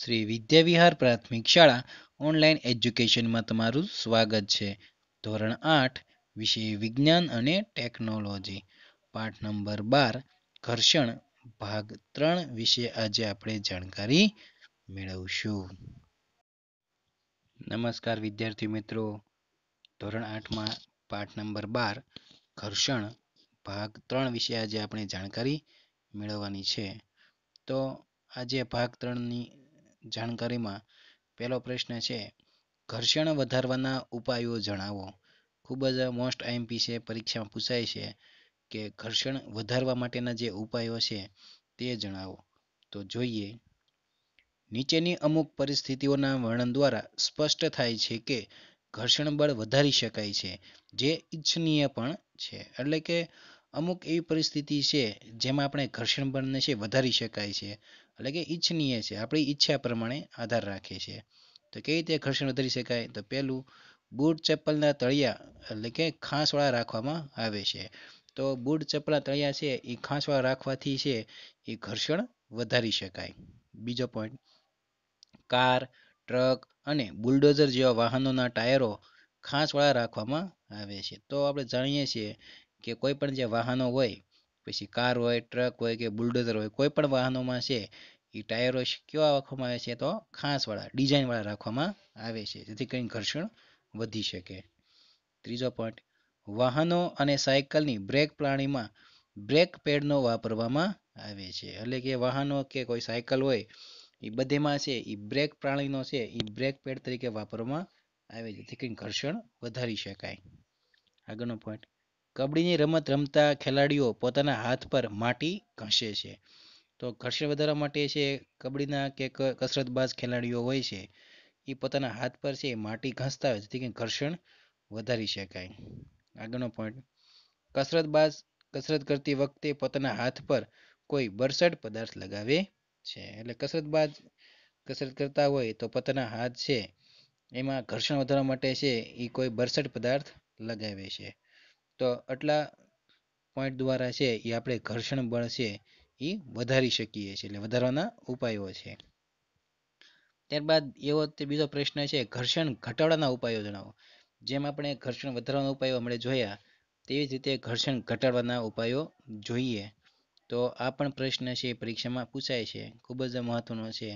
શ્રી વિદ્યાવિહાર પ્રાથમિક શાળા ઓનલાઈન એજ્યુકેશનમાં તમારું સ્વાગત છે ધોરણ આઠ વિષય વિજ્ઞાન અને ટેકનોલોજી પાઠ નંબર બાર ઘર્ષણ ભાગ ત્રણ વિશે આજે આપણે જાણકારી મેળવશું નમસ્કાર વિદ્યાર્થી મિત્રો ધોરણ આઠમાં પાઠ નંબર બાર ઘર્ષણ ભાગ ત્રણ વિશે આજે આપણે જાણકારી મેળવવાની છે તો આજે ભાગ ત્રણની જાણકારીમાં પહેલો પ્રશ્ન છે ઘર્ષણ વધારવાના ઉપાયો જણાવો ખૂબ જ મોસ્ટ આઈએમપી છે પરીક્ષામાં પૂછાય છે કે ઘર્ષણ વધારવા માટેના જે ઉપાયો છે તે જણાવો તો જોઈએ નીચેની અમુક પરિસ્થિતિઓના વર્ણન દ્વારા સ્પષ્ટ થાય છે કે ઘર્ષણ બળ વધારી શકાય છે જે ઈચ્છનીય પણ છે એટલે કે અમુક એવી પરિસ્થિતિ છે જેમાં આપણે ઘર્ષણ બળને છે વધારી શકાય છે એટલે કે ઇચ્છનીય છે આપણી ઈચ્છા પ્રમાણે આધાર રાખે છે તો કેવી રીતે ઘર્ષણ વધારી શકાય તો પહેલું બૂટ ચપ્પલના તળિયા એટલે કે ખાંસવાળા રાખવામાં આવે છે તો બૂટ ચપ્પલના તળિયા છે એ ખાંસવાળા રાખવાથી છે એ ઘર્ષણ વધારી શકાય બીજો પોઈન્ટ કાર ટ્રક અને બુલડોઝર જેવા વાહનોના ટાયરો ખાંસવાળા રાખવામાં આવે છે તો આપણે જાણીએ છીએ કે કોઈ પણ જે વાહનો હોય પછી કાર હોય ટ્રક હોય કે બુલડોઝર હોય કોઈ પણ વાહનોમાં છે એ ટાયરો કેવા રાખવામાં આવે છે તો ખાસવાળા ડિઝાઇનવાળા રાખવામાં આવે છે જેથી કરીને ઘર્ષણ વધી શકે ત્રીજો પોઈન્ટ વાહનો અને સાયકલની બ્રેક પ્રાણીમાં બ્રેક પેડનો વાપરવામાં આવે છે એટલે કે વાહનો કે કોઈ સાયકલ હોય એ બધેમાં છે એ બ્રેક પ્રાણીનો છે એ બ્રેક પેડ તરીકે વાપરવામાં આવે છે જેથી કરીને ઘર્ષણ વધારી શકાય આગળનો પોઈન્ટ કબડ્ડીની રમત રમતા ખેલાડીઓ પોતાના હાથ પર માટી ઘસે છે તો ઘર્ષણ વધારવા માટે છે કબડ્ડીના કે કસરતબાજ ખેલાડીઓ હોય છે એ પોતાના હાથ પર છે માટી ઘસતા હોય જેથી ઘર્ષણ વધારી શકાય આગળનો પોઈન્ટ કસરતબાજ કસરત કરતી વખતે પોતાના હાથ પર કોઈ બરસડ પદાર્થ લગાવે છે એટલે કસરતબાજ કસરત કરતા હોય તો પોતાના હાથ છે એમાં ઘર્ષણ વધારવા માટે છે એ કોઈ બરસડ પદાર્થ લગાવે છે તો આટલા point દ્વારા છે એ આપણે ઘર્ષણ બળ છે એ વધારી શકીએ છીએ એટલે વધારવાના ઉપાયો છે. ત્યારબાદ એવો તે બીજો પ્રશ્ન છે ઘર્ષણ ઘટાડવાના ઉપાયો જણાવો. જેમ આપણે ઘર્ષણ વધારવાના ઉપાયો હમણાં જોયા તેવી જ રીતે ઘર્ષણ ઘટાડવાના ઉપાયો જોઈએ. તો આ પણ પ્રશ્ન છે પરીક્ષામાં પૂછાય છે ખૂબ જ મહત્વનો છે.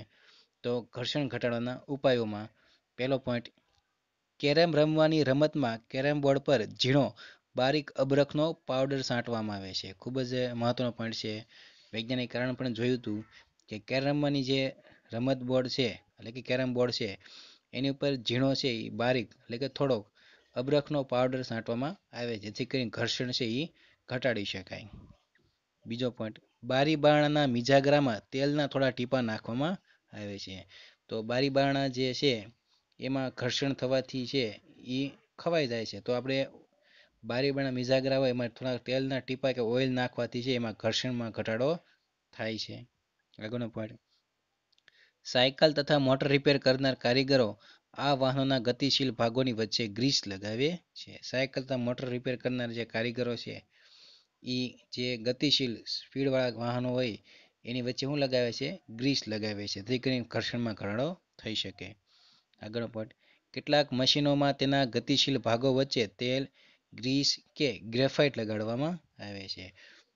તો ઘર્ષણ ઘટાડવાના ઉપાયોમાં પહેલો point કેરમ રમવાની રમતમાં કેરમ બોર્ડ પર ઝીણો બારીક અબરખનો પાવડર છાંટવામાં આવે છે ખૂબ જ મહત્ત્વનો પોઈન્ટ છે વૈજ્ઞાનિક કારણ પણ જોયું હતું કે કેરમની જે રમત બોર્ડ છે એટલે કે કેરમ બોર્ડ છે એની ઉપર ઝીણો છે એ બારીક એટલે કે થોડોક અબરખનો પાવડર છાંટવામાં આવે જેથી કરીને ઘર્ષણ છે એ ઘટાડી શકાય બીજો પોઈન્ટ બારી બારણાના મિજાગરામાં તેલના થોડા ટીપા નાખવામાં આવે છે તો બારી બારણા જે છે એમાં ઘર્ષણ થવાથી છે એ ખવાઈ જાય છે તો આપણે બારીબારણા મિજાગરા હોય એમાં થોડા તેલના ટીપા કે ઓઇલ નાખવાથી છે એમાં ઘર્ષણમાં ઘટાડો થાય છે આગળનો પોઈન્ટ સાયકલ તથા મોટર રિપેર કરનાર કારીગરો આ વાહનોના ગતિશીલ ભાગોની વચ્ચે ગ્રીસ લગાવે છે સાયકલ તથા મોટર રિપેર કરનાર જે કારીગરો છે એ જે ગતિશીલ સ્પીડવાળા વાહનો હોય એની વચ્ચે શું લગાવે છે ગ્રીસ લગાવે છે જેથી કરીને ઘર્ષણમાં ઘટાડો થઈ શકે આગળનો પોઈન્ટ કેટલાક મશીનોમાં તેના ગતિશીલ ભાગો વચ્ચે તેલ ગ્રીસ કે ગ્રેફાઇટ લગાડવામાં આવે છે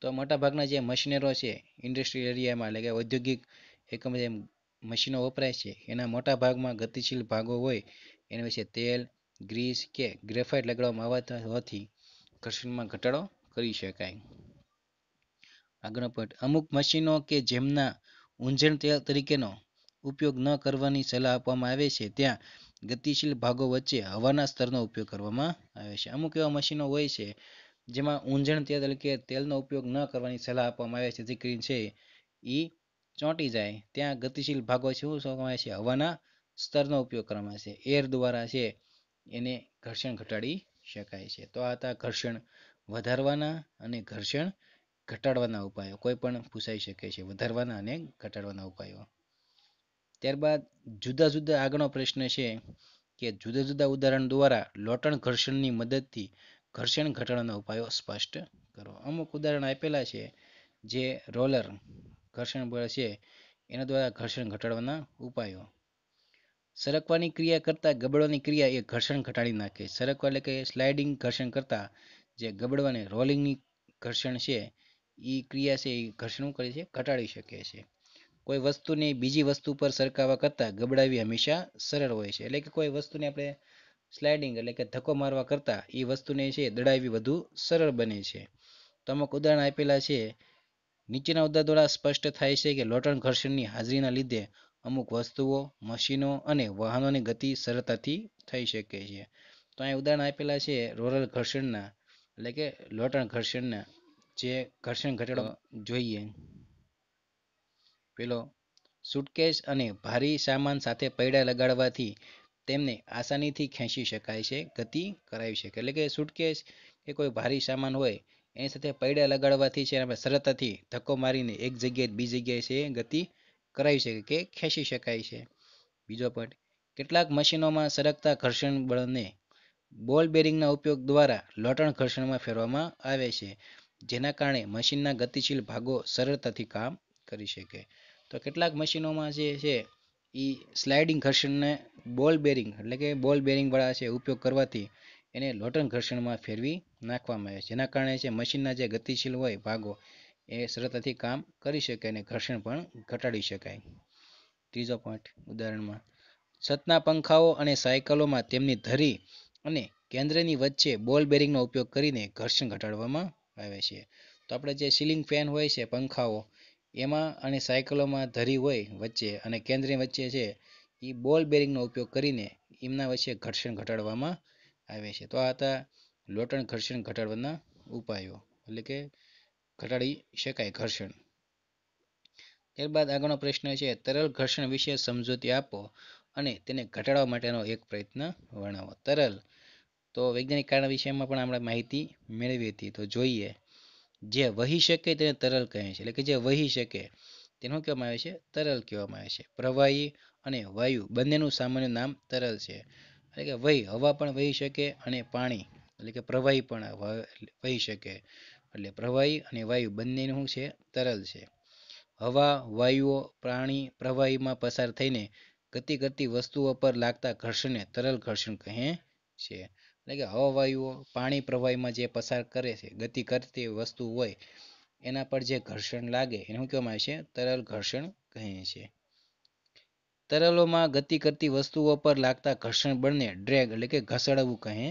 તો મોટાભાગના જે મશીનરો છે ઇન્ડસ્ટ્રીયલ એરિયામાં એટલે કે ઔદ્યોગિક એકમ જે મશીનો વપરાય છે એના મોટા ભાગમાં ગતિશીલ ભાગો હોય એના વિશે તેલ ગ્રીસ કે ગ્રેફાઇટ લગાડવામાં આવતા હોવાથી ઘર્ષણમાં ઘટાડો કરી શકાય આગળનો પોઈન્ટ અમુક મશીનો કે જેમના ઊંજણ તેલ તરીકેનો ઉપયોગ ન કરવાની સલાહ આપવામાં આવે છે ત્યાં ગતિશીલ ભાગો વચ્ચે હવાના સ્તરનો ઉપયોગ કરવામાં આવે છે અમુક એવા મશીનો હોય છે જેમાં ઊંજણ તેલ તરીકે તેલનો ઉપયોગ ન કરવાની સલાહ આપવામાં આવે છે જે કરીને છે એ ચોંટી જાય ત્યાં ગતિશીલ ભાગો શું કરવામાં આવે છે હવાના સ્તરનો ઉપયોગ કરવામાં આવે છે એર દ્વારા છે એને ઘર્ષણ ઘટાડી શકાય છે તો આ હતા ઘર્ષણ વધારવાના અને ઘર્ષણ ઘટાડવાના ઉપાયો કોઈ પણ પૂછાઈ શકે છે વધારવાના અને ઘટાડવાના ઉપાયો ત્યારબાદ જુદા જુદા આગળનો પ્રશ્ન છે કે જુદા જુદા ઉદાહરણ દ્વારા લોટણ ઘર્ષણની મદદથી ઘર્ષણ ઘટાડાના ઉપાયો સ્પષ્ટ કરો અમુક ઉદાહરણ આપેલા છે જે રોલર ઘર્ષણ બળ છે એના દ્વારા ઘર્ષણ ઘટાડવાના ઉપાયો સરકવાની ક્રિયા કરતાં ગબડવાની ક્રિયા એ ઘર્ષણ ઘટાડી નાખે સરકવા એટલે કે સ્લાઇડિંગ ઘર્ષણ કરતાં જે ગબડવાને રોલિંગની ઘર્ષણ છે એ ક્રિયા છે એ ઘર્ષણું કરી છે ઘટાડી શકે છે કોઈ વસ્તુની બીજી વસ્તુ પર સરકાવા કરતાં ગબડાવી હંમેશા સરળ હોય છે એટલે કે કોઈ વસ્તુને આપણે સ્લાઇડિંગ એટલે કે ધક્કો મારવા કરતાં એ વસ્તુને છે દડાવી વધુ સરળ બને છે તો અમુક ઉદાહરણ આપેલા છે નીચેના ઉદાહરણ દ્વારા સ્પષ્ટ થાય છે કે લોટણ ઘર્ષણની હાજરીના લીધે અમુક વસ્તુઓ મશીનો અને વાહનોની ગતિ સરળતાથી થઈ શકે છે તો અહીં ઉદાહરણ આપેલા છે રોરલ ઘર્ષણના એટલે કે લોટણ ઘર્ષણના જે ઘર્ષણ ઘટાડો જોઈએ પેલો suitcase અને ભારી સામાન સાથે પૈડા લગાડવાથી તેમને આસાનીથી ખેંચી શકાય છે ગતિ કરાવી શકે એટલે કે suitcase કે કોઈ ભારી સામાન હોય એની સાથે પૈડા લગાડવાથી છે આપણે સરળતાથી ધક્કો મારીને એક જગ્યાએ બીજી જગ્યાએ છે ગતિ કરાવી શકે કે ખેંચી શકાય છે બીજો પોઈન્ટ કેટલાક મશીનોમાં સરકતા ઘર્ષણ બળને બોલ બેરિંગના ઉપયોગ દ્વારા લોટણ ઘર્ષણમાં ફેરવામાં આવે છે જેના કારણે મશીનના ગતિશીલ ભાગો સરળતાથી કામ કરી શકે તો કેટલાક મશીનોમાં જે છે એ સ્લાઇડિંગ ઘર્ષણને બોલ બેરિંગ એટલે કે બોલ બેરિંગવાળા છે ઉપયોગ કરવાથી એને લોટન ઘર્ષણમાં ફેરવી નાખવામાં આવે છે જેના કારણે છે મશીનના જે ગતિશીલ હોય ભાગો એ સરળતાથી કામ કરી શકે અને ઘર્ષણ પણ ઘટાડી શકાય ત્રીજો પોઈન્ટ ઉદાહરણમાં છતના પંખાઓ અને સાયકલોમાં તેમની ધરી અને કેન્દ્રની વચ્ચે બોલ બેરિંગનો ઉપયોગ કરીને ઘર્ષણ ઘટાડવામાં આવે છે તો આપણે જે સીલિંગ ફેન હોય છે પંખાઓ એમાં અને સાયકલોમાં ધરી હોય વચ્ચે અને કેન્દ્રની વચ્ચે છે એ બોલ બેરિંગનો ઉપયોગ કરીને એમના વચ્ચે ઘર્ષણ ઘટાડવામાં આવે છે તો આ હતા લોટણ ઘર્ષણ ઘટાડવાના ઉપાયો એટલે કે ઘટાડી શકાય ઘર્ષણ ત્યારબાદ આગળનો પ્રશ્ન છે તરલ ઘર્ષણ વિશે સમજૂતી આપો અને તેને ઘટાડવા માટેનો એક પ્રયત્ન વર્ણવો તરલ તો વૈજ્ઞાનિક કારણ વિશેમાં પણ આપણે માહિતી મેળવી હતી તો જોઈએ જે વહી શકે તેને તરલ કહે છે એટલે કે જે વહી શકે તેને કહેવામાં આવે છે તરલ કહેવામાં આવે છે પ્રવાહી અને વાયુ બંનેનું સામાન્ય નામ તરલ છે એટલે કે વહી હવા પણ વહી શકે અને પાણી એટલે કે પ્રવાહી પણ વહી શકે એટલે પ્રવાહી અને વાયુ બંનેનું છે તરલ છે હવા વાયુઓ પ્રાણી પ્રવાહીમાં પસાર થઈને ગતિ કરતી વસ્તુઓ પર લાગતા ઘર્ષણને તરલ ઘર્ષણ કહે છે એટલે કે હવાયુઓ પાણી પ્રવાહીમાં જે પસાર કરે છે ગતિ કરતી વસ્તુ હોય એના પર જે ઘર્ષણ લાગે એને શું કહેવામાં આવે છે તરલ ઘર્ષણ કહે છે તરલોમાં ગતિ કરતી વસ્તુઓ પર લાગતા ઘર્ષણ બળને ડ્રેગ એટલે કે ઘસડવું કહે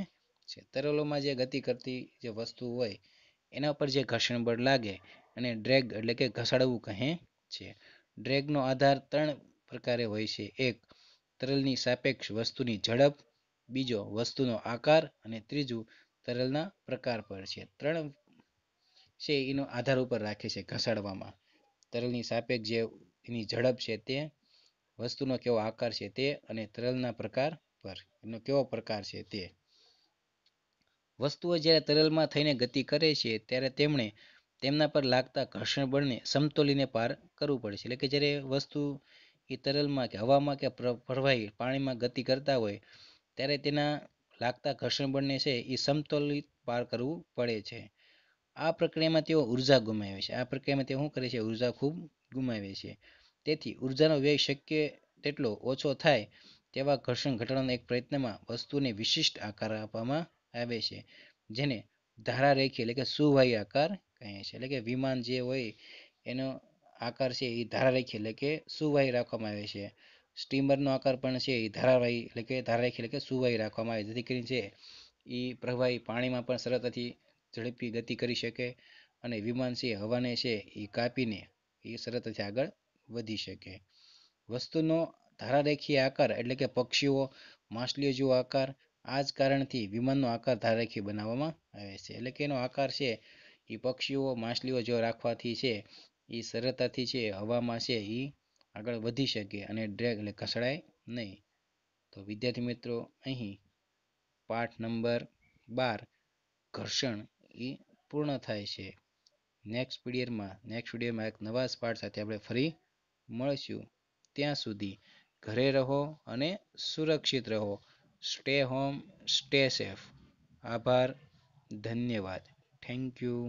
છે તરલોમાં જે ગતિ કરતી જે વસ્તુ હોય એના પર જે ઘર્ષણ બળ લાગે અને ડ્રેગ એટલે કે ઘસડવું કહે છે ડ્રેગનો આધાર ત્રણ પ્રકારે હોય છે એક તરલની સાપેક્ષ વસ્તુની ઝડપ બીજો વસ્તુનો આકાર અને ત્રીજું તરલના પ્રકાર પર છે ત્રણ છે એનો આધાર ઉપર રાખે છે ઘસડવામાં તરલની સાપેક્ષ જે એની ઝડપ છે તે વસ્તુનો કેવો આકાર છે તે અને તરલના પ્રકાર પર એનો કેવો પ્રકાર છે તે વસ્તુઓ જ્યારે તરલમાં થઈને ગતિ કરે છે ત્યારે તેમણે તેમના પર લાગતા ઘર્ષણ બળને સમતોલીને પાર કરવું પડે છે એટલે કે જ્યારે વસ્તુ એ તરલમાં કે હવામાં કે પ્રવાહી પાણીમાં ગતિ કરતા હોય ત્યારે તેના લાગતા ઘર્ષણ બળને છે એ સમતોલિત પાર કરવું પડે છે. આ પ્રક્રિયામાં તેઓ ઉર્જા ગુમાવે છે. આ પ્રક્રિયામાં તેઓ શું કરે છે ઉર્જા ખૂબ ગુમાવે છે. તેથી ઉર્જાનો વ્યય શક્ય તેટલો ઓછો થાય તેવા ઘર્ષણ ઘટાડાના એક પ્રયત્નમાં વસ્તુને વિશિષ્ટ આકાર આપવામાં આવે છે. જેને ધારારેખીય એટલે કે સુવાહી આકાર કહે છે. એટલે કે વિમાન જે હોય એનો આકાર છે એ ધારારેખીય એટલે કે સુવાહી રાખવામાં આવે છે. સ્ટીમરનો આકાર પણ છે એ ધારાવાહી એટલે કે ધારાખી એટલે કે સુવાઈ રાખવામાં આવે જેથી કરીને છે એ પ્રવાહી પાણીમાં પણ સરળતાથી ઝડપી ગતિ કરી શકે અને વિમાન છે હવાને છે એ કાપીને એ સરળતાથી આગળ વધી શકે વસ્તુનો ધારારેખીય આકાર એટલે કે પક્ષીઓ માછલીઓ જેવો આકાર આ જ કારણથી વિમાનનો આકાર ધારારેખી બનાવવામાં આવે છે એટલે કે એનો આકાર છે એ પક્ષીઓ માછલીઓ જેવો રાખવાથી છે એ સરળતાથી છે હવામાં છે એ આગળ વધી શકે અને ડ્રેગ એટલે ઘસડાય નહીં તો વિદ્યાર્થી મિત્રો અહીં પાઠ નંબર બાર ઘર્ષણ એ પૂર્ણ થાય છે નેક્સ્ટ પીરિયડમાં નેક્સ્ટ વિડીયોમાં એક નવા પાઠ સાથે આપણે ફરી મળીશું ત્યાં સુધી ઘરે રહો અને સુરક્ષિત રહો સ્ટે હોમ સ્ટે સેફ આભાર ધન્યવાદ થેન્ક યુ